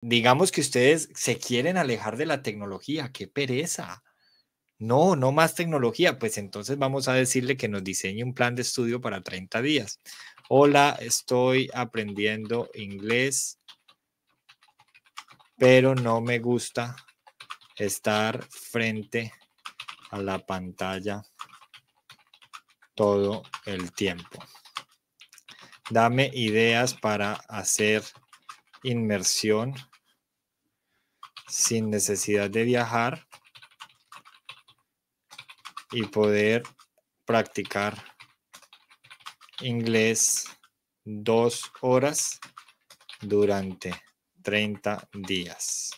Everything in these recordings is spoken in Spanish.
digamos que ustedes se quieren alejar de la tecnología, qué pereza. No, no más tecnología, pues entonces vamos a decirle que nos diseñe un plan de estudio para 30 días. Hola, estoy aprendiendo inglés, pero no me gusta estar frente a la pantalla todo el tiempo. Dame ideas para hacer inmersión sin necesidad de viajar y poder practicar inglés dos horas durante 30 días.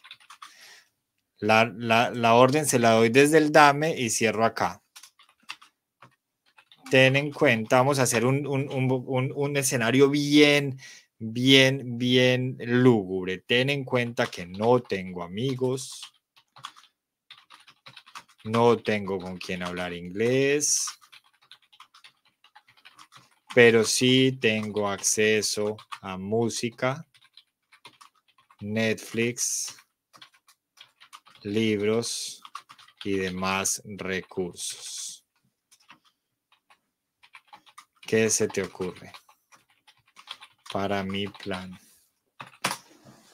La, orden se la doy desde el DAME y cierro acá. Ten en cuenta, vamos a hacer un, un escenario bien, bien, bien lúgubre. Ten en cuenta que no tengo amigos, no tengo con quien hablar inglés, pero sí tengo acceso a música, Netflix, libros y demás recursos. ¿Qué se te ocurre? para mi plan.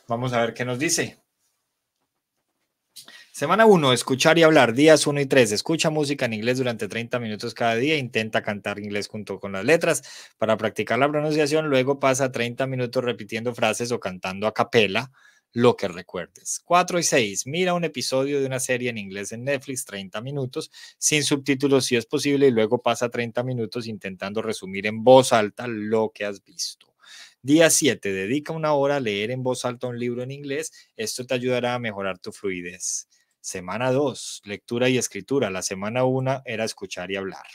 Vamos a ver qué nos dice. Semana 1, escuchar y hablar. Días 1 y 3, escucha música en inglés durante 30 minutos cada día. Intenta cantar inglés junto con las letras para practicar la pronunciación. Luego pasa 30 minutos repitiendo frases o cantando a capela lo que recuerdes. 4 y 6, mira un episodio de una serie en inglés en Netflix, 30 minutos, sin subtítulos si es posible, y luego pasa 30 minutos intentando resumir en voz alta lo que has visto. Día 7. Dedica una hora a leer en voz alta un libro en inglés. Esto te ayudará a mejorar tu fluidez. Semana 2. Lectura y escritura. La semana 1 era escuchar y hablar.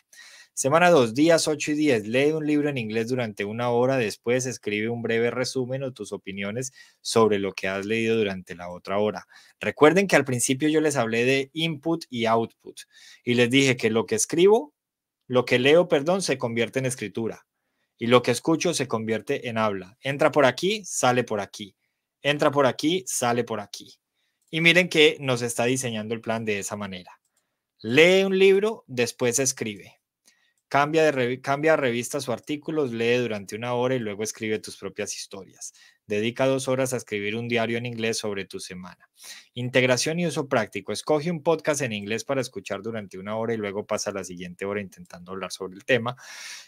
Semana 2, días 8 y 10. Lee un libro en inglés durante una hora, después escribe un breve resumen o tus opiniones sobre lo que has leído durante la otra hora. Recuerden que al principio yo les hablé de input y output y les dije que lo que escribo, lo que leo, perdón, se convierte en escritura y lo que escucho se convierte en habla. Entra por aquí, sale por aquí. Entra por aquí, sale por aquí. Y miren que nos está diseñando el plan de esa manera. Lee un libro, después escribe. Cambia de, revistas o artículos, lee durante una hora y luego escribe tus propias historias. Dedica dos horas a escribir un diario en inglés sobre tu semana. Integración y uso práctico. Escoge un podcast en inglés para escuchar durante una hora y luego pasa la siguiente hora intentando hablar sobre el tema,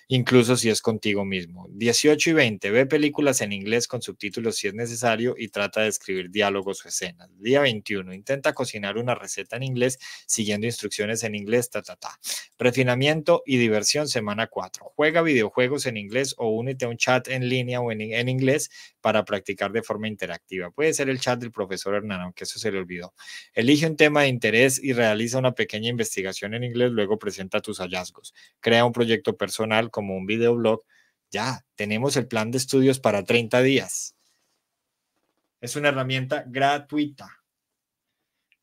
incluso si es contigo mismo. 18 y 20. Ve películas en inglés con subtítulos si es necesario y trata de escribir diálogos o escenas. Día 21. Intenta cocinar una receta en inglés siguiendo instrucciones en inglés. Ta, ta, ta. Refinamiento y diversión. Semana 4. Juega videojuegos en inglés o únete a un chat en línea o en, en inglés para practicar de forma interactiva. Puede ser el chat del profesor Hernán, aunque eso se le olvidó. Elige un tema de interés y realiza una pequeña investigación en inglés, luego presenta tus hallazgos. Crea un proyecto personal como un videoblog. Ya, tenemos el plan de estudios para 30 días. Es una herramienta gratuita.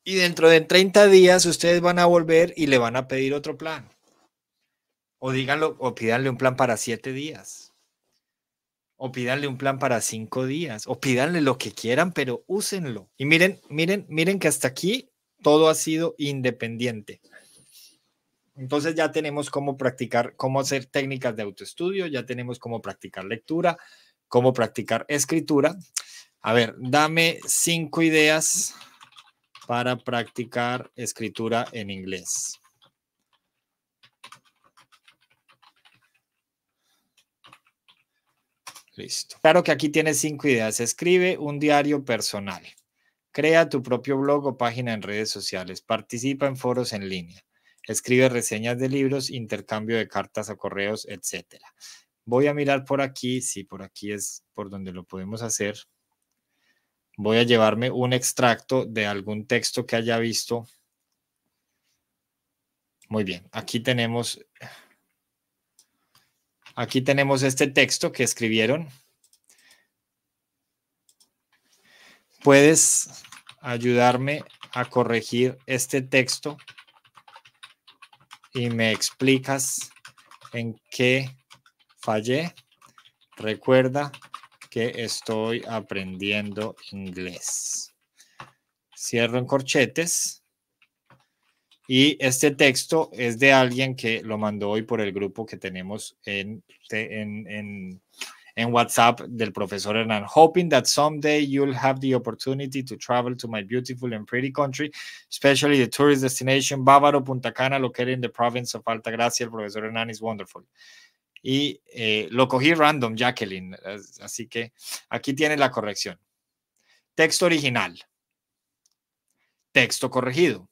Y dentro de 30 días ustedes van a volver y le van a pedir otro plan. O díganlo, o pídanle un plan para 7 días o pídanle un plan para cinco días, o pídanle lo que quieran, pero úsenlo. Y miren, miren, miren que hasta aquí todo ha sido independiente. Entonces ya tenemos cómo practicar, cómo hacer técnicas de autoestudio, ya tenemos cómo practicar lectura, cómo practicar escritura. A ver, dame cinco ideas para practicar escritura en inglés. Listo. Claro que aquí tienes cinco ideas. Escribe un diario personal. Crea tu propio blog o página en redes sociales. Participa en foros en línea. Escribe reseñas de libros, intercambio de cartas o correos, etc. Voy a mirar por aquí, si por aquí es por donde lo podemos hacer. Voy a llevarme un extracto de algún texto que haya visto. Muy bien, aquí tenemos Aquí tenemos este texto que escribieron. ¿Puedes ayudarme a corregir este texto? Y me explicas en qué fallé. Recuerda que estoy aprendiendo inglés. Cierro en corchetes. Y este texto es de alguien que lo mandó hoy por el grupo que tenemos en, WhatsApp del profesor Hernán. Hoping that someday you'll have the opportunity to travel to my beautiful and pretty country, especially the tourist destination Bávaro, Punta Cana, located in the province of Alta Gracia. El profesor Hernán is wonderful. Y eh, lo cogí random, Jacqueline. Así que aquí tiene la corrección. Texto original. Texto corregido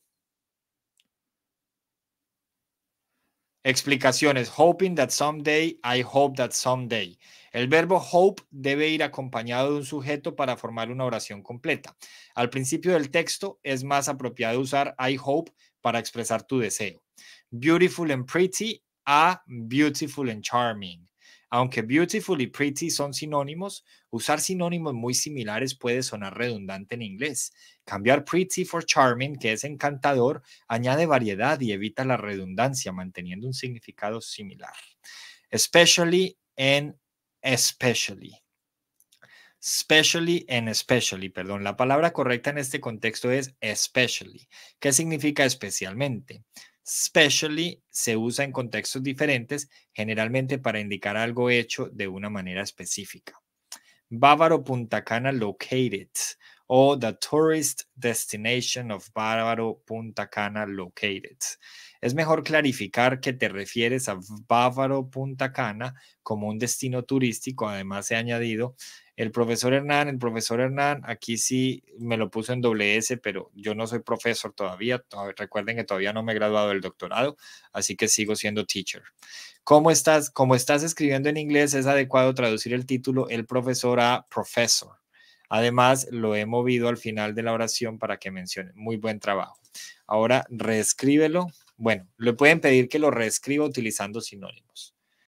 Explicaciones. Hoping that someday, I hope that someday. El verbo hope debe ir acompañado de un sujeto para formar una oración completa. Al principio del texto es más apropiado usar I hope para expresar tu deseo. Beautiful and pretty a ah, beautiful and charming. Aunque beautiful y pretty son sinónimos, usar sinónimos muy similares puede sonar redundante en inglés. Cambiar pretty for charming, que es encantador, añade variedad y evita la redundancia, manteniendo un significado similar. Especially en especially. Especially en especially, perdón. La palabra correcta en este contexto es especially, que significa especialmente. Specially se usa en contextos diferentes, generalmente para indicar algo hecho de una manera específica. Bávaro Punta Cana Located o The Tourist Destination of Bávaro Punta Cana Located. Es mejor clarificar que te refieres a Bávaro Punta Cana como un destino turístico. Además, se ha añadido el profesor Hernán, el profesor Hernán, aquí sí me lo puso en doble S, pero yo no soy profesor todavía, Recuerden que todavía no me he graduado del doctorado, así que sigo siendo teacher. ¿Cómo estás? Como estás escribiendo en inglés, es adecuado traducir el título el profesor a profesor. Además, lo he movido al final de la oración para que mencione. Muy buen trabajo. Ahora reescríbelo bueno, le pueden pedir que lo reescriba utilizando sinónimos.